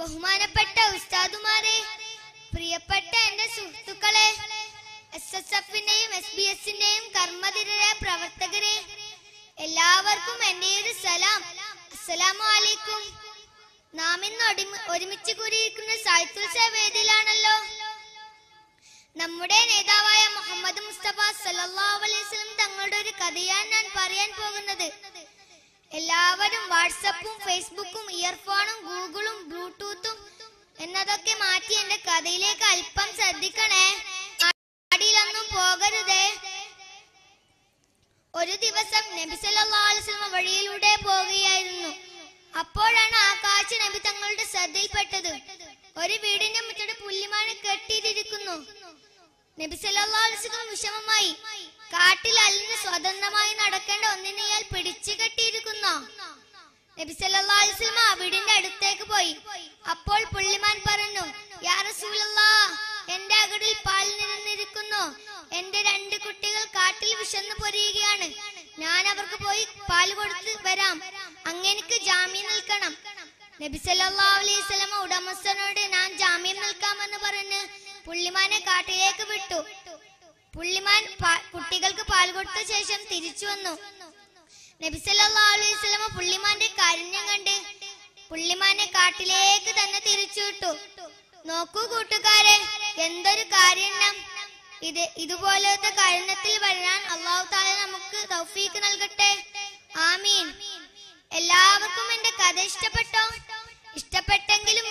ബഹുമാനപ്പെട്ട ഉസ്താദുമാരെ പ്രിയപ്പെട്ട എന്റെ സുഹൃത്തുക്കളെ എസ് എസ് എഫിന്റെയും എസ് ബി എസിന്റെയും കർമ്മതിരരെ പ്രവർത്തകരെ എല്ലാവർക്കും എന്റെ ഒരു സലാം അസ്സലാമലൈക്കും നാം ഇന്ന് ഒരുമിച്ച് കൂടിയിരിക്കുന്ന സാഹിത്യോത്സവ വേദിയിലാണല്ലോ നമ്മുടെ നേതാവായ മുഹമ്മദ് മുസ്തഫ സല്ലല്ലാഹു അലൈഹി വസല്ലം തങ്ങളുടെ ഒരു കഥയാണ് ഞാൻ പറയാൻ പോകുന്നത് എല്ലാവരും വാട്സപ്പും ഫേസ്ബുക്കും ഇയർഫോണും ഗൂഗിളും ബ്ലൂ ഇതൊക്കെ മാറ്റി എന്റെ കഥയിലേക്ക് അല്പം ശ്രദ്ധിക്കണേ അടിയിലൊന്നും പോകരുതേ ഒരു ദിവസം നബി വഴിയിലൂടെ പോകുകയായിരുന്നു അപ്പോഴാണ് ആകാശ നബി തങ്ങളുടെ ശ്രദ്ധയിൽപ്പെട്ടത് ഒരു വീടിന്റെ മുറ്റത്ത് പുല്ലിമാണ് കെട്ടിയിട്ടിരിക്കുന്നു നബി വിഷമമായി കാട്ടിൽ അലിന് സ്വതന്ത്രമായി നടക്കേണ്ട ഒന്നിനെയാൽ പിടിച്ചു കെട്ടിയിരിക്കുന്നു നബി അവിടെ പോയി അപ്പോൾ പുള്ളിമാൻ പറഞ്ഞു യാ എന്റെ അകടിൽ പാൽ നിരന്നിരിക്കുന്നു എന്റെ രണ്ട് കുട്ടികൾ കാട്ടിൽ വിശന്നു പൊരിയുകയാണ് ഞാൻ അവർക്ക് പോയി പാൽ കൊടുത്ത് വരാം അങ്ങനെക്ക് ജാമ്യം നിൽക്കണം നബി സല്ലാ അലൈഹി ഉടമസ്ഥനോട് ഞാൻ ജാമ്യം നിൽക്കാമെന്ന് പറഞ്ഞ് പുള്ളിമാനെ കാട്ടിലേക്ക് വിട്ടു പുള്ളിമാൻ കുട്ടികൾക്ക് പാൽ കൊടുത്ത ശേഷം തിരിച്ചു വന്നു നബി അലൈഹി സ്വലമ പുള്ളിമാന്റെ കരുണ പുള്ളിമാനെ കാട്ടിലേക്ക് തന്നെ തിരിച്ചുവിട്ടു നോക്കൂ കൂട്ടുകാരെ എന്തൊരു കാര്യം ഇത് ഇതുപോലത്തെ കാരണത്തിൽ വരാൻ അള്ളാഹു താല നമുക്ക് തൗഫീക്ക് നൽകട്ടെ ആമീൻ എല്ലാവർക്കും എന്റെ കഥ ഇഷ്ടപ്പെട്ടോ ഇഷ്ടപ്പെട്ടെങ്കിലും